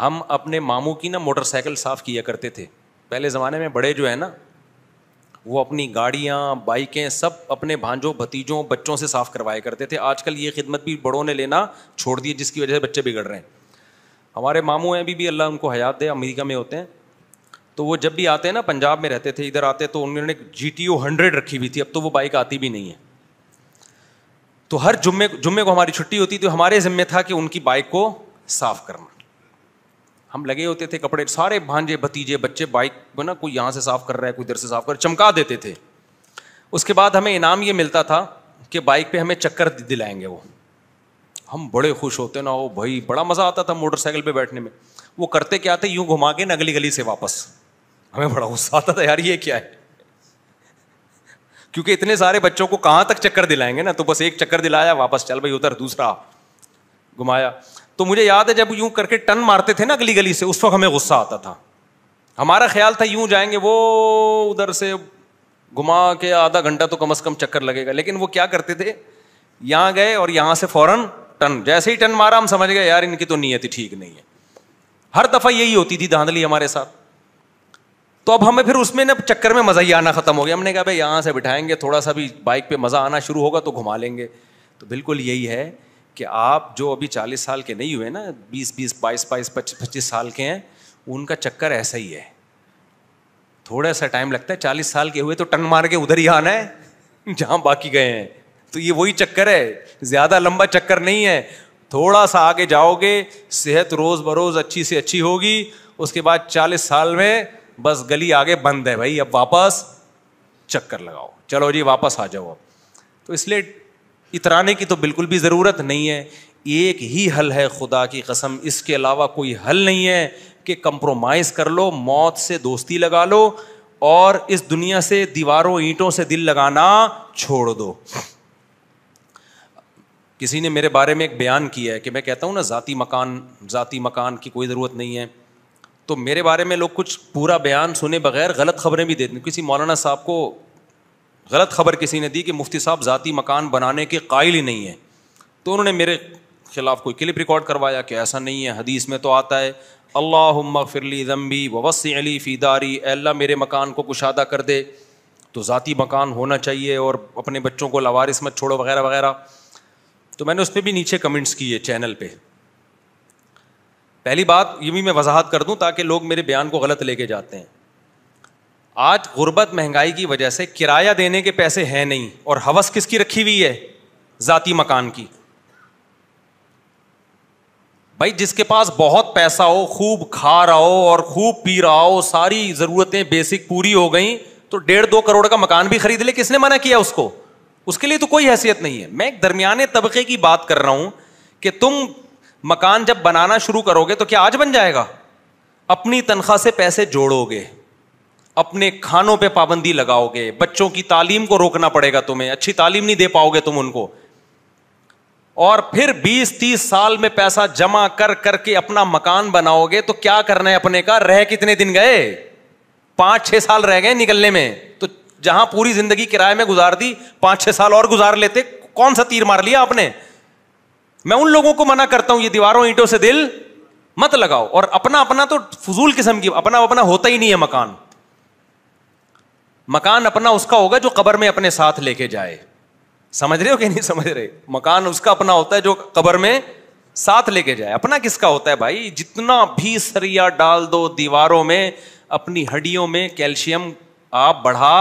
हम अपने मामू की ना मोटरसाइकिल साफ़ किया करते थे पहले ज़माने में बड़े जो है ना वो अपनी गाड़ियाँ बाइकें सब अपने भांजों भतीजों बच्चों से साफ़ करवाया करते थे आजकल ये खिदमत भी बड़ों ने लेना छोड़ दी जिसकी वजह से बच्चे बिगड़ रहे हैं हमारे मामू हैं अभी भी अल्लाह उनको हयात दे अमेरिका में होते हैं तो वो जब भी आते हैं ना पंजाब में रहते थे इधर आते तो उन्होंने जी टी ओ हंड्रेड रखी हुई थी अब तो वो बाइक आती भी नहीं है तो हर जुम्मे जुम्मे को हमारी छुट्टी होती तो हमारे ज़िम्मे था कि उनकी बाइक को साफ़ करना हम लगे होते थे कपड़े सारे भांजे भतीजे बच्चे बाइक को ना कोई यहाँ से साफ कर रहा है कोई इधर से साफ कर चमका देते थे उसके बाद हमें इनाम ये मिलता था कि बाइक पे हमें चक्कर दिलाएंगे वो हम बड़े खुश होते ना हो भाई बड़ा मज़ा आता था मोटरसाइकिल पे बैठने में वो करते क्या थे यूं घुमा के नगली गली से वापस हमें बड़ा गुस्सा आता था यार ये क्या है क्योंकि इतने सारे बच्चों को कहाँ तक चक्कर दिलाएंगे ना तो बस एक चक्कर दिलाया वापस चल भाई उधर दूसरा घुमाया तो मुझे याद है जब यूं करके टन मारते थे ना अगली गली से उस वक्त हमें गुस्सा आता था हमारा ख्याल था यूं जाएंगे वो उधर से घुमा के आधा घंटा तो कम से कम चक्कर लगेगा लेकिन वो क्या करते थे यहां गए और यहां से फौरन टन जैसे ही टन मारा हम समझ गए यार इनकी तो नीयत ही ठीक नहीं है हर दफ़ा यही होती थी धांधली हमारे साथ तो अब हमें फिर उसमें ना चक्कर में मज़ा ही आना ख़त्म हो गया हमने कहा भाई यहां से बिठाएंगे थोड़ा सा भी बाइक पे मज़ा आना शुरू होगा तो घुमा लेंगे तो बिल्कुल यही है कि आप जो अभी चालीस साल के नहीं हुए ना बीस 20 बाईस 22 पच्चीस साल के हैं उनका चक्कर ऐसा ही है थोड़ा सा टाइम लगता है चालीस साल के हुए तो टंग मार के उधर ही आना है जहां बाकी गए हैं तो ये वही चक्कर है ज्यादा लंबा चक्कर नहीं है थोड़ा सा आगे जाओगे सेहत रोज बरोज अच्छी से अच्छी होगी उसके बाद चालीस साल में बस गली आगे बंद है भाई अब वापस चक्कर लगाओ चलो जी वापस आ जाओ अब तो इसलिए इतराने की तो बिल्कुल भी ज़रूरत नहीं है एक ही हल है खुदा की कसम इसके अलावा कोई हल नहीं है कि कंप्रोमाइज़ कर लो मौत से दोस्ती लगा लो और इस दुनिया से दीवारों ईंटों से दिल लगाना छोड़ दो किसी ने मेरे बारे में एक बयान किया है कि मैं कहता हूँ ना ज़ाती मकान ज़ाती मकान की कोई ज़रूरत नहीं है तो मेरे बारे में लोग कुछ पूरा बयान सुने बगैर गलत खबरें भी देते किसी मौलाना साहब को गलत खबर किसी ने दी कि मुफ्ती साहब ज़ाती मकान बनाने के कायल ही नहीं है तो उन्होंने मेरे खिलाफ कोई क्लिप रिकॉर्ड करवाया कि ऐसा नहीं है हदीस में तो आता है अल्लाह फिरली जम्बी वसी अली फ़ीदारी अल्लाह मेरे मकान को कुशादा कर दे तो ज़ाती मकान होना चाहिए और अपने बच्चों को लवारिस मत छोड़ो वगैरह वगैरह तो मैंने उस पर भी नीचे कमेंट्स किए चैनल पर पहली बात ये भी मैं वजाहत कर दूँ ताकि लोग मेरे बयान को गलत लेके जाते हैं आज गुर्बत महंगाई की वजह से किराया देने के पैसे हैं नहीं और हवस किसकी रखी हुई है ज़ाती मकान की भाई जिसके पास बहुत पैसा हो खूब खा रहा हो और खूब पी रहा हो सारी ज़रूरतें बेसिक पूरी हो गई तो डेढ़ दो करोड़ का मकान भी खरीद ले किसने मना किया उसको उसके लिए तो कोई हैसियत नहीं है मैं एक दरमियाने तबके की बात कर रहा हूं कि तुम मकान जब बनाना शुरू करोगे तो क्या आज बन जाएगा अपनी तनख्वाह से पैसे जोड़ोगे अपने खानों पे पाबंदी लगाओगे बच्चों की तालीम को रोकना पड़ेगा तुम्हें अच्छी तालीम नहीं दे पाओगे तुम उनको और फिर 20-30 साल में पैसा जमा कर करके अपना मकान बनाओगे तो क्या करना है अपने का रह कितने दिन गए पांच छह साल रह गए निकलने में तो जहां पूरी जिंदगी किराए में गुजार दी पांच छह साल और गुजार लेते कौन सा तीर मार लिया आपने मैं उन लोगों को मना करता हूं ये दीवारों ईंटों से दिल मत लगाओ और अपना अपना तो फजूल किस्म की अपना अपना होता ही नहीं है मकान मकान अपना उसका होगा जो कबर में अपने साथ लेके जाए समझ रहे हो कि नहीं समझ रहे मकान उसका अपना होता है जो कबर में साथ लेके जाए अपना किसका होता है भाई जितना भी सरिया डाल दो दीवारों में अपनी हड्डियों में कैल्शियम आप बढ़ा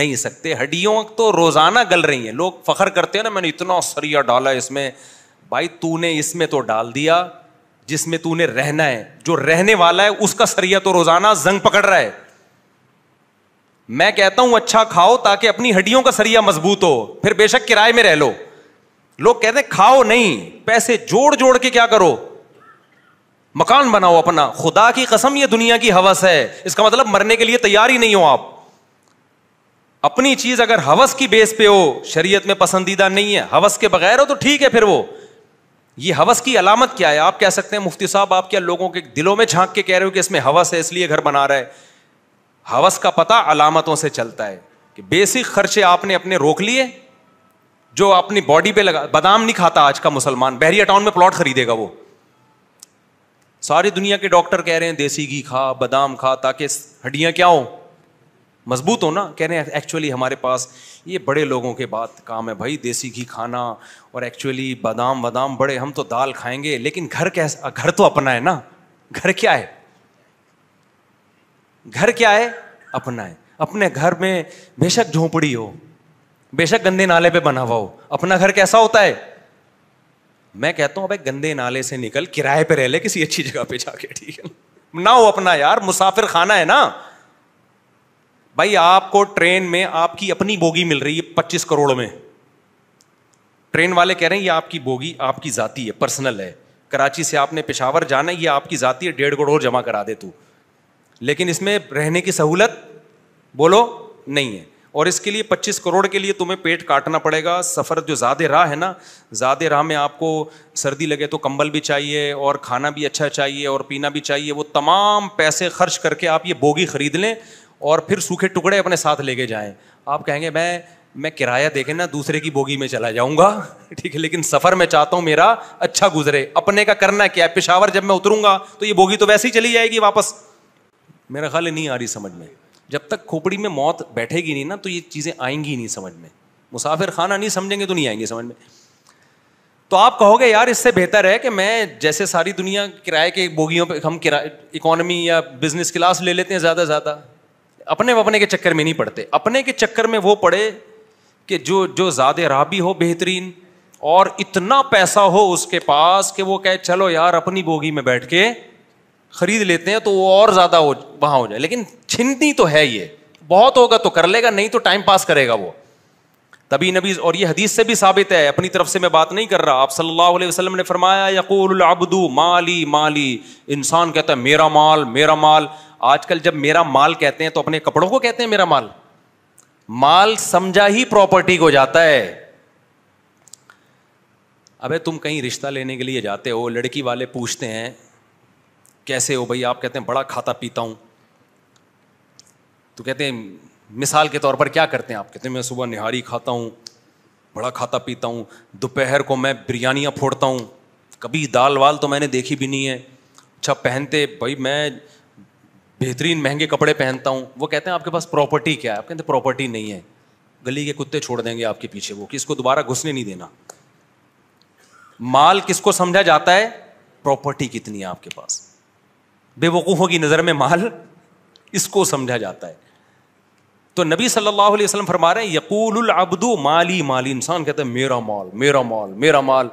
नहीं सकते हड्डियों तो रोजाना गल रही है लोग फखर करते हैं ना मैंने इतना सरिया डाला इसमें भाई तूने इसमें तो डाल दिया जिसमें तूने रहना है जो रहने वाला है उसका सरिया तो रोजाना जंग पकड़ रहा है मैं कहता हूं अच्छा खाओ ताकि अपनी हड्डियों का सरिया मजबूत हो फिर बेशक किराए में रह लो लोग कहते हैं खाओ नहीं पैसे जोड़ जोड़ के क्या करो मकान बनाओ अपना खुदा की कसम ये दुनिया की हवस है इसका मतलब मरने के लिए तैयार ही नहीं हो आप अपनी चीज अगर हवस की बेस पे हो शरीयत में पसंदीदा नहीं है हवस के बगैर हो तो ठीक है फिर वो ये हवस की अलामत क्या है आप कह सकते हैं मुफ्ती साहब आप क्या लोगों के दिलों में झांक के कह रहे हो कि इसमें हवस है इसलिए घर बना रहा है हवस का पता अलामतों से चलता है कि बेसिक खर्चे आपने अपने रोक लिए जो अपनी बॉडी पे लगा बादाम नहीं खाता आज का मुसलमान बहरिया टाउन में प्लॉट खरीदेगा वो सारी दुनिया के डॉक्टर कह रहे हैं देसी घी खा बादाम खा ताकि हड्डियां क्या हो मजबूत हो ना कह रहे हैं एक्चुअली हमारे पास ये बड़े लोगों के बात काम है भाई देसी घी खाना और एक्चुअली बादाम बादाम बड़े हम तो दाल खाएंगे लेकिन घर कैसा घर तो अपना है ना घर क्या है घर क्या है अपना है अपने घर में बेशक झोंपड़ी हो बेशक गंदे नाले पे बना हुआ हो अपना घर कैसा होता है मैं कहता हूं अबे गंदे नाले से निकल किराए पे रह ले किसी अच्छी जगह पे जाके ठीक है ना हो अपना यार मुसाफिर खाना है ना भाई आपको ट्रेन में आपकी अपनी बोगी मिल रही है पच्चीस करोड़ में ट्रेन वाले कह रहे हैं ये आपकी बोगी आपकी जाति है पर्सनल है कराची से आपने पिशावर जाना ये आपकी जाति है डेढ़ करोड़ जमा करा दे तू लेकिन इसमें रहने की सहूलत बोलो नहीं है और इसके लिए 25 करोड़ के लिए तुम्हें पेट काटना पड़ेगा सफ़र जो ज़्यादा राह है ना ज़्यादा राह में आपको सर्दी लगे तो कंबल भी चाहिए और खाना भी अच्छा चाहिए और पीना भी चाहिए वो तमाम पैसे खर्च करके आप ये बोगी ख़रीद लें और फिर सूखे टुकड़े अपने साथ लेके जाएं आप कहेंगे मैं मैं किराया देखें ना दूसरे की बोगी में चला जाऊंगा ठीक है लेकिन सफ़र मैं चाहता हूँ मेरा अच्छा गुजरे अपने का करना क्या पेशावर जब मैं उतरूँगा तो ये बोगी तो वैसे ही चली जाएगी वापस मेरा ख्याल नहीं आ रही समझ में जब तक खोपड़ी में मौत बैठेगी नहीं ना तो ये चीज़ें आएंगी नहीं समझ में मुसाफिर खाना नहीं समझेंगे तो नहीं आएंगे समझ में तो आप कहोगे यार इससे बेहतर है कि मैं जैसे सारी दुनिया किराए के बोगियों पे हम किराए इकोनॉमी या बिजनेस क्लास ले लेते हैं ज़्यादा ज़्यादा अपने अपने के चक्कर में नहीं पड़ते अपने के चक्कर में वो पड़े कि जो जो ज़्यादा राह भी हो बेहतरीन और इतना पैसा हो उसके पास कि वो कहे चलो यार अपनी बोगी में बैठ के खरीद लेते हैं तो वो और ज़्यादा हो वहां हो जाए लेकिन छिनती तो है ये बहुत होगा तो कर लेगा नहीं तो टाइम पास करेगा वो तभी नबी और ये हदीस से भी साबित है अपनी तरफ से मैं बात नहीं कर रहा आप सल्लल्लाहु अलैहि वसल्लम ने फरमाया यकूलबदू माली माली इंसान कहता है मेरा माल मेरा माल आजकल जब मेरा माल कहते हैं तो अपने कपड़ों को कहते हैं मेरा माल माल समझा ही प्रॉपर्टी को जाता है अबे तुम कहीं रिश्ता लेने के लिए जाते हो लड़की वाले पूछते हैं कैसे हो भाई आप कहते हैं बड़ा खाता पीता हूँ तो कहते हैं मिसाल के तौर पर क्या करते हैं आप कहते हैं मैं सुबह निहारी खाता हूँ बड़ा खाता पीता हूँ दोपहर को मैं बिरयानियाँ फोड़ता हूँ कभी दाल वाल तो मैंने देखी भी नहीं है अच्छा पहनते भाई मैं बेहतरीन महंगे कपड़े पहनता हूँ वो कहते हैं आपके पास प्रॉपर्टी क्या है आप कहते प्रॉपर्टी नहीं है गली के कुत्ते छोड़ देंगे आपके पीछे वो किसको दोबारा घुसने नहीं देना माल किसको समझा जाता है प्रॉपर्टी कितनी है आपके पास बेवकूफ़ों की नज़र में माल इसको समझा जाता है तो नबी सल्लल्लाहु अलैहि वसल्लम फरमा रहे हैं यकूल अब्दू माली माली इंसान कहता है मेरा माल मेरा माल मेरा माल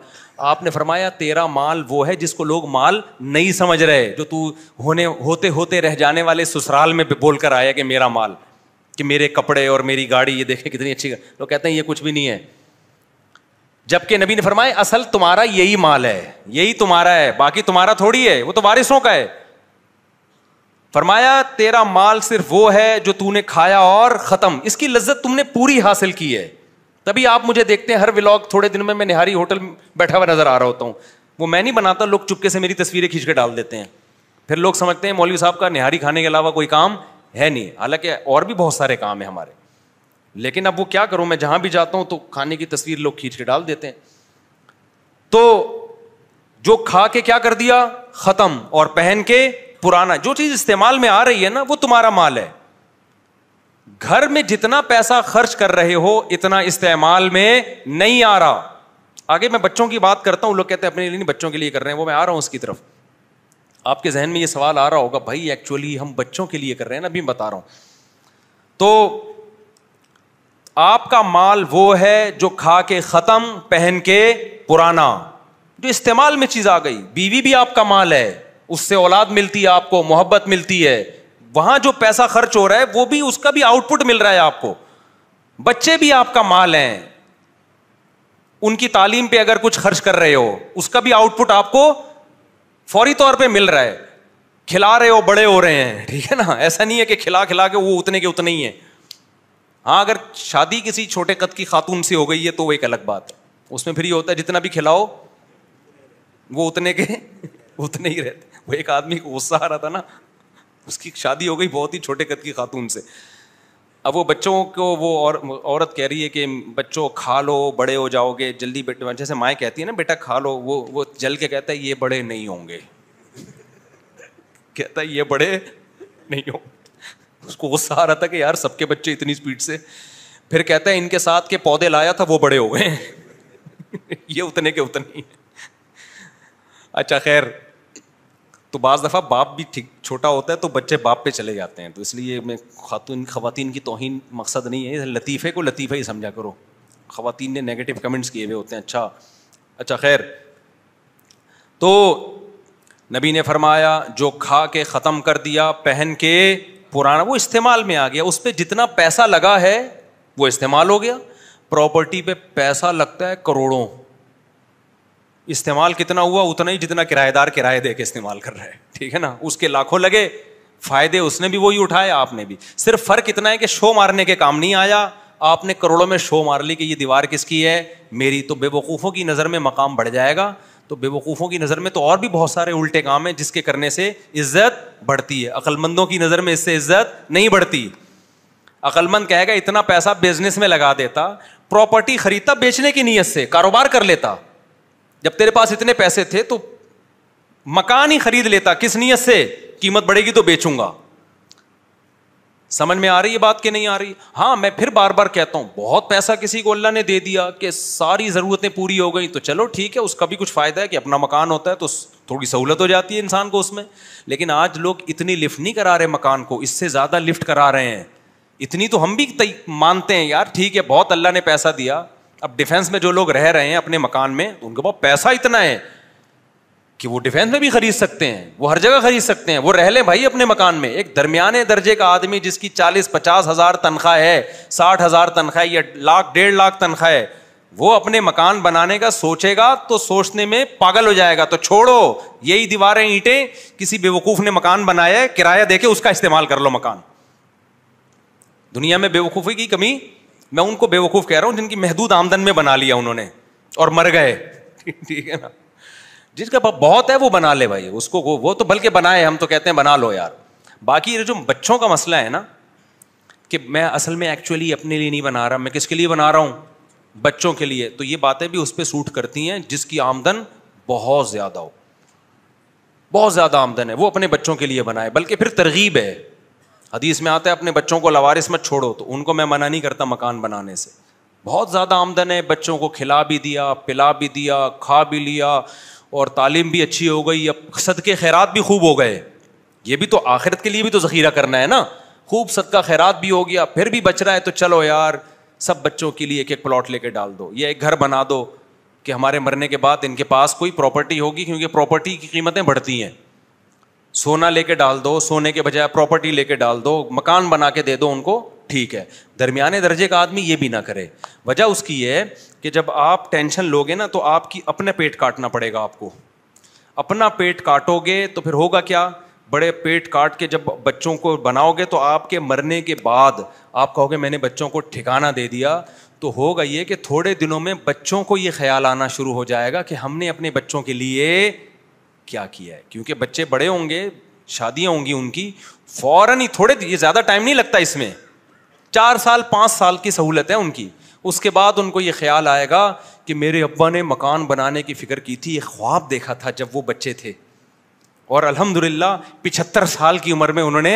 आपने फरमाया तेरा माल वो है जिसको लोग माल नहीं समझ रहे जो तू होने होते होते रह जाने वाले ससुराल में बोल कर आया कि मेरा माल कि मेरे कपड़े और मेरी गाड़ी ये देखें कितनी अच्छी लोग कहते हैं ये कुछ भी नहीं है जबकि नबी ने फरमाया असल तुम्हारा यही माल है यही तुम्हारा है बाकी तुम्हारा थोड़ी है वो तो वारिसों का है फरमाया तेरा माल सिर्फ वो है जो तूने खाया और ख़त्म इसकी लज्जत तुमने पूरी हासिल की है तभी आप मुझे देखते हैं हर व्लॉग थोड़े दिन में मैं निहारी होटल बैठा हुआ नज़र आ रहा होता हूँ वो मैं नहीं बनाता लोग चुपके से मेरी तस्वीरें खींच के डाल देते हैं फिर लोग समझते हैं मौलवी साहब का निहारी खाने के अलावा कोई काम है नहीं हालांकि और भी बहुत सारे काम हैं हमारे लेकिन अब वो क्या करूं मैं जहां भी जाता हूं तो खाने की तस्वीर लोग खींच के डाल देते हैं तो जो खा के क्या कर दिया खत्म और पहन के पुराना जो चीज इस्तेमाल में आ रही है ना वो तुम्हारा माल है घर में जितना पैसा खर्च कर रहे हो इतना इस्तेमाल में नहीं आ रहा आगे मैं बच्चों की बात करता हूं लोग कहते हैं अपने लिए नहीं बच्चों के लिए कर रहे हैं वो मैं आ रहा हूं उसकी तरफ आपके जहन में ये सवाल आ रहा होगा भाई एक्चुअली हम बच्चों के लिए कर रहे हैं ना अभी बता रहा हूं तो आपका माल वो है जो खा के खत्म पहन के पुराना जो इस्तेमाल में चीज आ गई बीवी भी आपका माल है उससे औलाद मिलती है आपको मोहब्बत मिलती है वहां जो पैसा खर्च हो रहा है वो भी उसका भी आउटपुट मिल रहा है आपको बच्चे भी आपका माल हैं उनकी तालीम पे अगर कुछ खर्च कर रहे हो उसका भी आउटपुट आपको फौरी तौर पे मिल रहा है खिला रहे हो बड़े हो रहे हैं ठीक है ना ऐसा नहीं है कि खिला खिला के वो उतने के उतने ही है हाँ अगर शादी किसी छोटे कद की खातून से हो गई है तो वो एक अलग बात है उसमें फिर ये होता है जितना भी खिलाओ वो उतने के उतने ही रहते वो एक आदमी को गुस्सा आ रहा था ना उसकी शादी हो गई बहुत ही छोटे कद की खातून से अब वो बच्चों को वो और औरत कह रही है कि बच्चों खा लो बड़े हो जाओगे जल्दी बेटे जैसे माए कहती है ना बेटा खा लो वो वो जल के कहता है ये बड़े नहीं होंगे कहता है ये बड़े नहीं होंगे उसको गुस्सा आ रहा था कि यार सबके बच्चे इतनी स्पीड से फिर कहता है इनके साथ के पौधे लाया था वो बड़े हो गए ये उतने के उतने अच्छा खैर तो बाज़ दफ़ा बाप भी ठीक छोटा होता है तो बच्चे बाप पे चले जाते हैं तो इसलिए मैं खातून खातन की तोहन मकसद नहीं है लतीफ़े को लतीफ़े ही समझा करो खातन ने नेगेटिव कमेंट्स किए हुए होते हैं अच्छा अच्छा खैर तो नबी ने फरमाया जो खा के ख़त्म कर दिया पहन के पुराना वो इस्तेमाल में आ गया उस पर जितना पैसा लगा है वो इस्तेमाल हो गया प्रॉपर्टी पे पैसा लगता है करोड़ों इस्तेमाल कितना हुआ उतना ही जितना किराएदार किराए दे के इस्तेमाल कर रहे हैं ठीक है ना उसके लाखों लगे फायदे उसने भी वही उठाए आपने भी सिर्फ फर्क इतना है कि शो मारने के काम नहीं आया आपने करोड़ों में शो मार ली कि ये दीवार किसकी है मेरी तो बेवकूफ़ों की नज़र में मकाम बढ़ जाएगा तो बेवकूफ़ों की नज़र में तो और भी बहुत सारे उल्टे काम हैं जिसके करने से इज्जत बढ़ती है अकलमंदों की नज़र में इससे इज्जत नहीं बढ़ती अकलमंद कहेगा इतना पैसा बिजनेस में लगा देता प्रॉपर्टी खरीदता बेचने की नीयत से कारोबार कर लेता जब तेरे पास इतने पैसे थे तो मकान ही खरीद लेता किस नीयत से कीमत बढ़ेगी तो बेचूंगा समझ में आ रही है बात कि नहीं आ रही हां मैं फिर बार बार कहता हूं बहुत पैसा किसी को अल्लाह ने दे दिया कि सारी ज़रूरतें पूरी हो गई तो चलो ठीक है उसका भी कुछ फ़ायदा है कि अपना मकान होता है तो थोड़ी सहूलत हो जाती है इंसान को उसमें लेकिन आज लोग इतनी लिफ्ट नहीं करा रहे मकान को इससे ज़्यादा लिफ्ट करा रहे हैं इतनी तो हम भी मानते हैं यार ठीक है बहुत अल्लाह ने पैसा दिया अब डिफेंस में जो लोग रह रहे हैं अपने मकान में तो उनके पास पैसा इतना है कि वो डिफेंस में भी खरीद सकते हैं वो हर जगह खरीद सकते हैं वो रह लें भाई अपने मकान में एक दरमियाने दर्जे का आदमी जिसकी चालीस पचास हजार तनख्वाह है साठ हजार तनख्वाह या लाख डेढ़ लाख तनख्वाह है वो अपने मकान बनाने का सोचेगा तो सोचने में पागल हो जाएगा तो छोड़ो यही दीवारें ईंटें किसी बेवकूफ ने मकान बनाया है किराया देके उसका इस्तेमाल कर लो मकान दुनिया में बेवकूफी की कमी मैं उनको बेवकूफ़ कह रहा हूँ जिनकी महदूद आमदन में बना लिया उन्होंने और मर गए ठीक है ना जिसका बहुत है वो बना ले भाई उसको वो, वो तो बल्कि बनाए हम तो कहते हैं बना लो यार बाकी ये जो बच्चों का मसला है ना कि मैं असल में एक्चुअली अपने लिए नहीं बना रहा मैं किसके लिए बना रहा हूँ बच्चों के लिए तो ये बातें भी उस पर सूट करती हैं जिसकी आमदन बहुत ज़्यादा हो बहुत ज़्यादा आमदन है वो अपने बच्चों के लिए बनाए बल्कि फिर तरगीब है हदीस में आता है अपने बच्चों को लवारिस मत छोड़ो तो उनको मैं मना नहीं करता मकान बनाने से बहुत ज़्यादा आमदन है बच्चों को खिला भी दिया पिला भी दिया खा भी लिया और तालीम भी अच्छी हो गई अब सद के खैरात भी खूब हो गए ये भी तो आखिरत के लिए भी तो ज़ख़ीरा करना है ना खूब सद का खैरात भी हो गया फिर भी बच रहा है तो चलो यार सब बच्चों के लिए एक एक प्लॉट लेके डाल दो या एक घर बना दो कि हमारे मरने के बाद इनके पास कोई प्रॉपर्टी होगी क्योंकि प्रॉपर्टी की कीमतें बढ़ती हैं सोना लेके डाल दो सोने के बजाय प्रॉपर्टी लेके डाल दो मकान बना के दे दो उनको ठीक है दरमियाने दर्जे का आदमी ये भी ना करे वजह उसकी है कि जब आप टेंशन लोगे ना तो आपकी अपने पेट काटना पड़ेगा आपको अपना पेट काटोगे तो फिर होगा क्या बड़े पेट काट के जब बच्चों को बनाओगे तो आपके मरने के बाद आप कहोगे मैंने बच्चों को ठिकाना दे दिया तो होगा ये कि थोड़े दिनों में बच्चों को ये ख्याल आना शुरू हो जाएगा कि हमने अपने बच्चों के लिए क्या किया है क्योंकि बच्चे बड़े होंगे शादियां होंगी उनकी फौरन ही थोड़े ये ज़्यादा टाइम नहीं लगता इसमें चार साल पांच साल की सहूलत है उनकी उसके बाद उनको ये ख्याल आएगा कि मेरे अब्बा ने मकान बनाने की फ़िक्र की थी एक ख्वाब देखा था जब वो बच्चे थे और अल्हम्दुलिल्लाह पिछहत्तर साल की उम्र में उन्होंने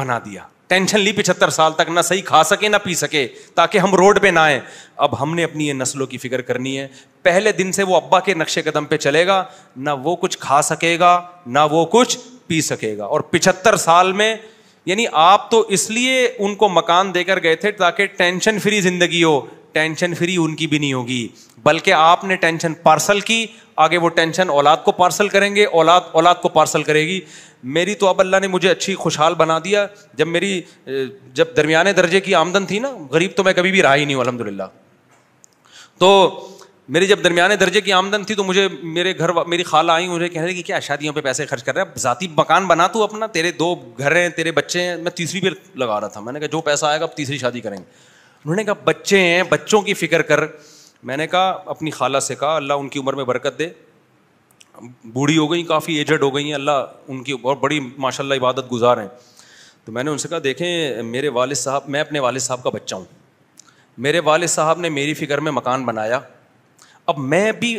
बना दिया टेंशन ली पिछहत्तर साल तक ना सही खा सके ना पी सके ताकि हम रोड पे ना आए अब हमने अपनी ये नस्लों की फिक्र करनी है पहले दिन से वो अब्बा के नक्शे कदम पे चलेगा ना वो कुछ खा सकेगा ना वो कुछ पी सकेगा और पिछहत्तर साल में यानी आप तो इसलिए उनको मकान देकर गए थे ताकि टेंशन फ्री जिंदगी हो टेंशन फ्री उनकी भी नहीं होगी बल्कि आपने टेंशन पार्सल की आगे वो टेंशन औलाद को पार्सल करेंगे औलाद औलाद को पार्सल करेगी मेरी तो अब अल्लाह ने मुझे अच्छी खुशहाल बना दिया जब मेरी जब दरमियाने दर्जे की आमदन थी ना गरीब तो मैं कभी भी रहा ही नहीं हूँ अलहमदिल्ला तो मेरे जब दरमियाने दर्जे की आमदन थी तो मुझे मेरे घर मेरी खाला आई मुझे कह रही कि क्या शादियों पे पैसे खर्च कर रहा है जाती मकान बना तू अपना तेरे दो घर हैं तेरे बच्चे हैं मैं तीसरी पे लगा रहा था मैंने कहा जो पैसा आएगा अब तीसरी शादी करेंगे उन्होंने कहा बच्चे हैं बच्चों की फिक्र कर मैंने कहा अपनी खाला से कहा अल्लाह उनकी उम्र में बरकत दे बूढ़ी हो गई काफ़ी एजड हो गई हैं अल्लाह उनकी और बड़ी माशा इबादत गुजार हैं तो मैंने उनसे कहा देखें मेरे वाल साहब मैं अपने वाल साहब का बच्चा हूँ मेरे वाल साहब ने मेरी फ़िक्र में मकान बनाया अब मैं भी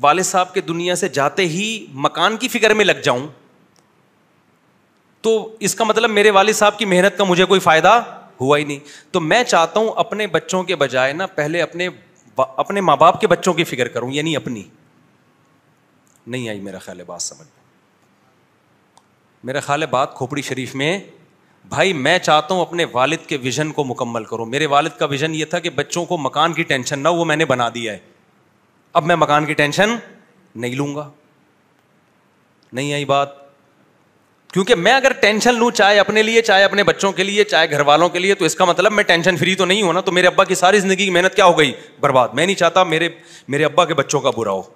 वाले साहब के दुनिया से जाते ही मकान की फिक्र में लग जाऊं तो इसका मतलब मेरे वाले साहब की मेहनत का मुझे कोई फायदा हुआ ही नहीं तो मैं चाहता हूं अपने बच्चों के बजाय ना पहले अपने अपने माँ बाप के बच्चों की फिक्र करूं यानी अपनी नहीं आई मेरा ख्याल बात समझ में मेरा ख्याल बात खोपड़ी शरीफ में भाई मैं चाहता हूं अपने वालिद के विज़न को मुकम्मल करो मेरे वालिद का विज़न ये था कि बच्चों को मकान की टेंशन ना वो मैंने बना दिया है अब मैं मकान की टेंशन नहीं लूंगा नहीं आई बात क्योंकि मैं अगर टेंशन लूँ चाहे अपने लिए चाहे अपने बच्चों के लिए चाहे घर वालों के लिए तो इसका मतलब मैं टेंशन फ्री तो नहीं हूँ ना तो मेरे अब्बा की सारी ज़िंदगी की मेहनत क्या हो गई बर्बाद मैं नहीं चाहता मेरे मेरे अब्बा के बच्चों का बुरा हो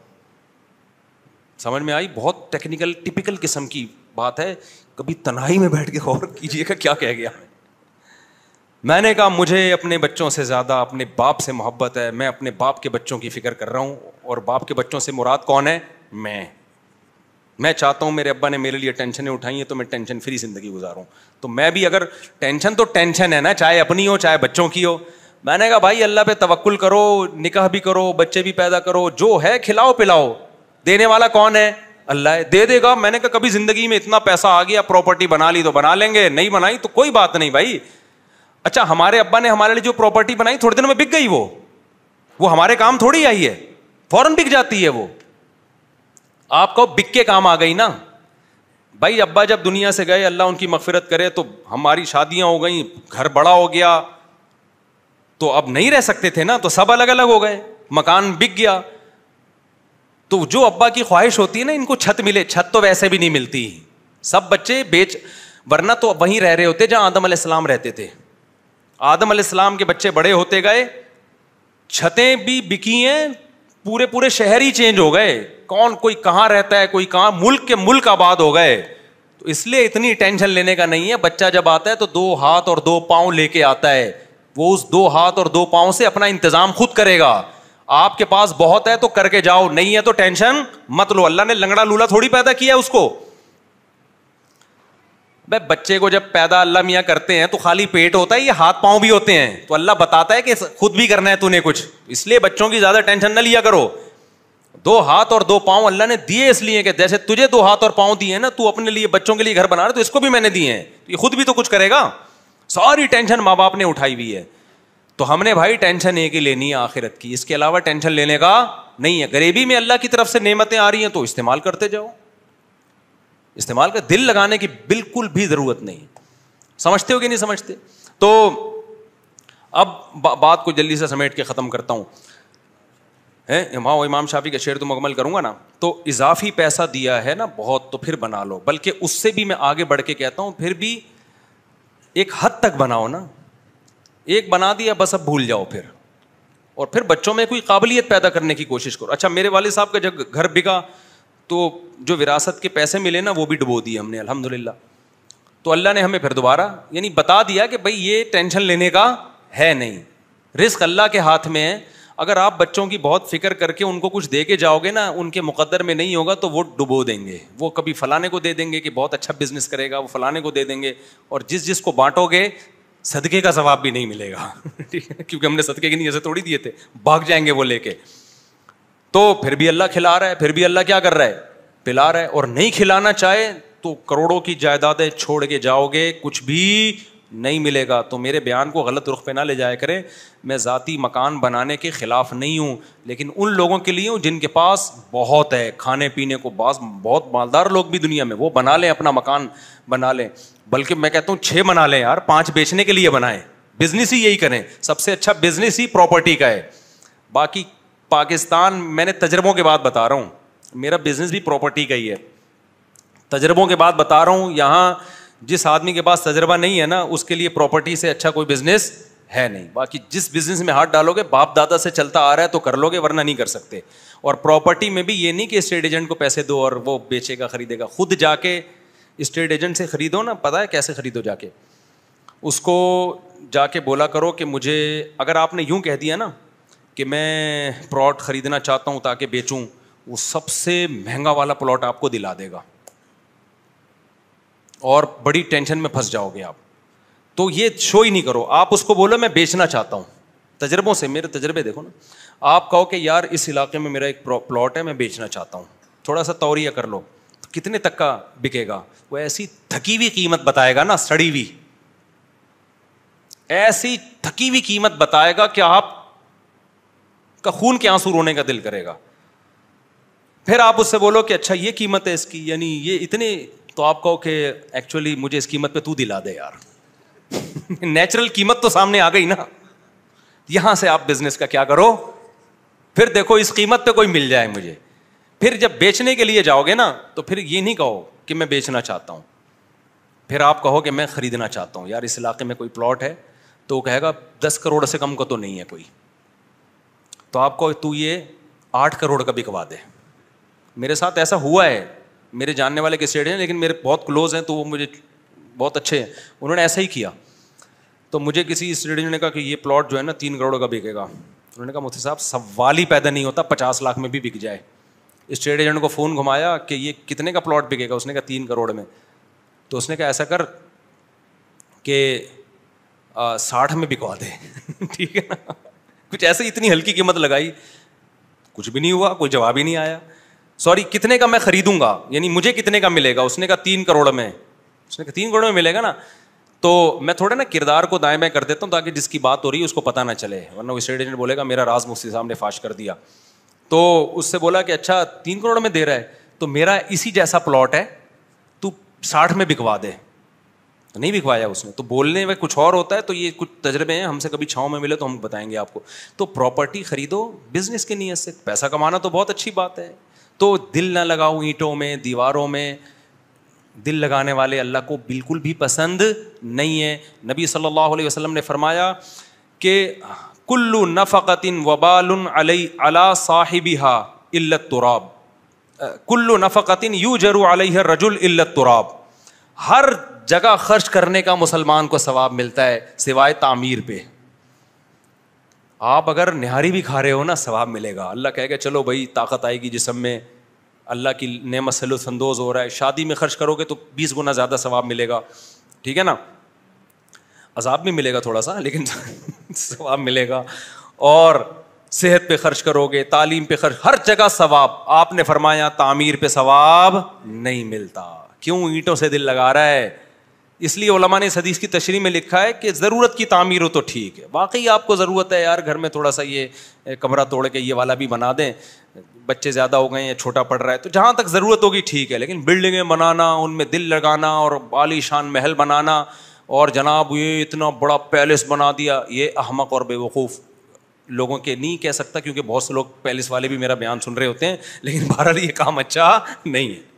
समझ में आई बहुत टेक्निकल टिपिकल किस्म की बात है कभी तनाई में बैठ के गौर कीजिएगा क्या कह गया मैंने कहा मुझे अपने बच्चों से ज़्यादा अपने बाप से मोहब्बत है मैं अपने बाप के बच्चों की फ़िक्र कर रहा हूँ और बाप के बच्चों से मुराद कौन है मैं मैं चाहता हूँ मेरे अब्बा ने मेरे लिए टेंशन उठाई है तो मैं टेंशन फ्री ज़िंदगी गुजारूँ तो मैं भी अगर टेंशन तो टेंशन है ना चाहे अपनी हो चाहे बच्चों की हो मैंने कहा भाई अल्लाह पे तवक्ल करो निकाह भी करो बच्चे भी पैदा करो जो है खिलाओ पिलाओ देने वाला कौन है अल्लाह दे देगा मैंने कहा कभी जिंदगी में इतना पैसा आ गया प्रॉपर्टी बना ली तो बना लेंगे नहीं बनाई तो कोई बात नहीं भाई अच्छा हमारे अब्बा ने हमारे लिए जो प्रॉपर्टी बनाई थोड़ी दिन में बिक गई वो वो हमारे काम थोड़ी आई है फौरन बिक जाती है वो आपको बिक के काम आ गई ना भाई अब्बा जब दुनिया से गए अल्लाह उनकी मफफरत करे तो हमारी शादियां हो गई घर बड़ा हो गया तो अब नहीं रह सकते थे ना तो सब अलग अलग हो गए मकान बिक गया तो जो अब्बा की ख्वाहिश होती है ना इनको छत मिले छत तो वैसे भी नहीं मिलती सब बच्चे बेच वरना तो वहीं रह रहे होते जहां आदम अलैहिस्सलाम रहते थे आदम अलैहिस्सलाम के बच्चे बड़े होते गए छतें भी बिकी हैं पूरे पूरे शहर ही चेंज हो गए कौन कोई कहाँ रहता है कोई कहाँ मुल्क के मुल्क आबाद हो गए तो इसलिए इतनी टेंशन लेने का नहीं है बच्चा जब आता है तो दो हाथ और दो पाँव लेके आता है वो उस दो हाथ और दो पाँव से अपना इंतज़ाम खुद करेगा आपके पास बहुत है तो करके जाओ नहीं है तो टेंशन मत लो अल्लाह ने लंगड़ा लूला थोड़ी पैदा किया उसको भाई बच्चे को जब पैदा अल्लाह मियाँ करते हैं तो खाली पेट होता है ये हाथ पांव भी होते हैं तो अल्लाह बताता है कि खुद भी करना है तूने कुछ इसलिए बच्चों की ज्यादा टेंशन ना लिया करो दो हाथ और दो पांव अल्लाह ने दिए इसलिए कि जैसे तुझे दो हाथ और पांव दिए ना तू अपने लिए बच्चों के लिए घर बना रहे तो इसको भी मैंने दिए हैं तो ये खुद भी तो कुछ करेगा सारी टेंशन माँ बाप ने उठाई हुई है तो हमने भाई टेंशन एक ही लेनी है आखिरत की इसके अलावा टेंशन लेने का नहीं है गरीबी में अल्लाह की तरफ से नेमतें आ रही हैं तो इस्तेमाल करते जाओ इस्तेमाल कर दिल लगाने की बिल्कुल भी ज़रूरत नहीं समझते हो कि नहीं समझते तो अब बा, बात को जल्दी से समेट के ख़त्म करता हूं है हाँ इमाम शाफी का शेर तो मुकम्मल करूंगा ना तो इजाफी पैसा दिया है ना बहुत तो फिर बना लो बल्कि उससे भी मैं आगे बढ़ के कहता हूं फिर भी एक हद तक बनाओ ना एक बना दिया बस अब भूल जाओ फिर और फिर बच्चों में कोई काबिलियत पैदा करने की कोशिश करो अच्छा मेरे वाले साहब का जब घर बिका तो जो विरासत के पैसे मिले ना वो भी डुबो दिए हमने अल्हम्दुलिल्लाह तो अल्लाह ने हमें फिर दोबारा यानी बता दिया कि भाई ये टेंशन लेने का है नहीं रिस्क अल्लाह के हाथ में है अगर आप बच्चों की बहुत फिक्र करके उनको कुछ दे के जाओगे ना उनके मुकद्दर में नहीं होगा तो वो डुबो देंगे वो कभी फलाने को दे देंगे कि बहुत अच्छा बिजनेस करेगा वो फलाने को दे देंगे और जिस जिस को बांटोगे सदके का जवाब भी नहीं मिलेगा ठीक है क्योंकि हमने सदके की नीयत से तोड़ी दिए थे भाग जाएंगे वो लेके तो फिर भी अल्लाह खिला रहा है फिर भी अल्लाह क्या कर रहा है पिला रहा है और नहीं खिलाना चाहे तो करोड़ों की जायदादें छोड़ के जाओगे कुछ भी नहीं मिलेगा तो मेरे बयान को गलत रुख पे ना ले जाया करें मैं ज़ाती मकान बनाने के ख़िलाफ़ नहीं हूँ लेकिन उन लोगों के लिए हूँ जिनके पास बहुत है खाने पीने को बास बहुत मालदार लोग भी दुनिया में वो बना लें अपना मकान बना लें बल्कि मैं कहता हूँ छः बना लें यार पाँच बेचने के लिए बनाएं बिज़नेस ही यही करें सबसे अच्छा बिज़नेस ही प्रॉपर्टी का है बाकी पाकिस्तान मैंने तजर्बों के बाद बता रहा हूँ मेरा बिज़नेस भी प्रॉपर्टी का ही है तजर्बों के बाद बता रहा हूँ यहाँ जिस आदमी के पास तजर्बा नहीं है ना उसके लिए प्रॉपर्टी से अच्छा कोई बिजनेस है नहीं बाकी जिस बिजनेस में हाथ डालोगे बाप दादा से चलता आ रहा है तो कर लोगे वरना नहीं कर सकते और प्रॉपर्टी में भी ये नहीं कि स्टेट एजेंट को पैसे दो और वो बेचेगा खरीदेगा खुद जाके स्टेट एजेंट से खरीदो ना पता है कैसे खरीदो जाके उसको जाके बोला करो कि मुझे अगर आपने यूँ कह दिया ना कि मैं प्लॉट खरीदना चाहता हूँ ताकि बेचूँ वो सबसे महंगा वाला प्लॉट आपको दिला देगा और बड़ी टेंशन में फंस जाओगे आप तो ये शो ही नहीं करो आप उसको बोलो मैं बेचना चाहता हूँ तजर्बों से मेरे तजर्बे देखो ना आप कहो कि यार इस इलाके में मेरा एक प्लॉट है मैं बेचना चाहता हूँ थोड़ा सा तौरिया कर लो तो कितने तक का बिकेगा वो ऐसी थकी हुई कीमत बताएगा ना सड़ी हुई ऐसी थकी हुई कीमत बताएगा कि आप का खून के आंसू रोने का दिल करेगा फिर आप उससे बोलो कि अच्छा ये कीमत है इसकी यानी ये इतने तो आप कहो कि एक्चुअली मुझे इस कीमत पे तू दिला दे यार नेचुरल कीमत तो सामने आ गई ना यहां से आप बिजनेस का क्या करो फिर देखो इस कीमत पे कोई मिल जाए मुझे फिर जब बेचने के लिए जाओगे ना तो फिर ये नहीं कहो कि मैं बेचना चाहता हूं फिर आप कहो कि मैं खरीदना चाहता हूं यार इस इलाके में कोई प्लॉट है तो कहेगा दस करोड़ से कम का तो नहीं है कोई तो आपको तू ये आठ करोड़ का बिकवा दे मेरे साथ ऐसा हुआ है मेरे जानने वाले के सेठ हैं लेकिन मेरे बहुत क्लोज हैं तो वो मुझे बहुत अच्छे हैं उन्होंने ऐसा ही किया तो मुझे किसी इस्टेट ने कहा कि ये प्लॉट जो है ना तीन करोड़ का बिकेगा उन्होंने कहा मुफ्ती साहब सवाल ही पैदा नहीं होता पचास लाख में भी बिक जाए स्टेट एजेंट को फ़ोन घुमाया कि ये कितने का प्लॉट बिकेगा उसने कहा तीन करोड़ में तो उसने कहा ऐसा कर कि साठ में बिकवा दे ठीक है ना कुछ ऐसे इतनी हल्की कीमत लगाई कुछ भी नहीं हुआ कोई जवाब ही नहीं आया सॉरी कितने का मैं खरीदूंगा यानी मुझे कितने का मिलेगा उसने कहा तीन करोड़ में उसने कहा तीन करोड़ में मिलेगा ना तो मैं थोड़ा ना किरदार को दाएं में कर देता हूं ताकि जिसकी बात हो रही है उसको पता ना चले वरना वो स्टेट बोलेगा मेरा राज मुफ्ती साहब ने फाश कर दिया तो उससे बोला कि अच्छा तीन करोड़ में दे रहा है तो मेरा इसी जैसा प्लॉट है तू साठ में बिकवा दे तो नहीं बिकवाया उसने तो बोलने में कुछ और होता है तो ये कुछ तजर्बे हैं हमसे कभी छाँव में मिले तो हम बताएंगे आपको तो प्रॉपर्टी खरीदो बिजनेस की नीयत से पैसा कमाना तो बहुत अच्छी बात है तो दिल ना लगाओ ईंटों में दीवारों में दिल लगाने वाले अल्लाह को बिल्कुल भी पसंद नहीं है नबी सल्लल्लाहु अलैहि वसल्लम ने फरमाया कि कुल्लु नफ़क़तिन वबाल अला साहिबिहा इल्लत तुराब कुल्लु नफ़क़तिन यू जरू अलह रजुल इल्लत तुराब हर जगह खर्च करने का मुसलमान को सवाब मिलता है सिवाय तामीर पे आप अगर निहारी भी खा रहे हो ना सवाब मिलेगा अल्लाह कहेगा चलो भाई ताकत आएगी जिसम में अल्लाह की नेमत से लुफानंदोज हो रहा है शादी में खर्च करोगे तो बीस गुना ज़्यादा सवाब मिलेगा ठीक है ना अजाब भी मिलेगा थोड़ा सा लेकिन सवाब मिलेगा और सेहत पे खर्च करोगे तालीम पे खर्च हर जगह सवाब आपने फरमाया तामीर पे सवाब नहीं मिलता क्यों ईंटों से दिल लगा रहा है इसलिए ओलमा ने सदीस की तशरी में लिखा है कि ज़रूरत की तमीर हो तो ठीक है वाकई आपको ज़रूरत है यार घर में थोड़ा सा ये कमरा तोड़ के ये वाला भी बना दें बच्चे ज़्यादा हो गए हैं छोटा पड़ रहा है तो जहाँ तक ज़रूरत होगी ठीक है लेकिन बिल्डिंगें बनाना उनमें दिल लगाना और आलीशान महल बनाना और जनाब ये इतना बड़ा पैलेस बना दिया ये अहमक और बेवकूफ़ लोगों के नहीं कह सकता क्योंकि बहुत से लोग पैलेस वाले भी मेरा बयान सुन रहे होते हैं लेकिन बहरहाल ये काम अच्छा नहीं है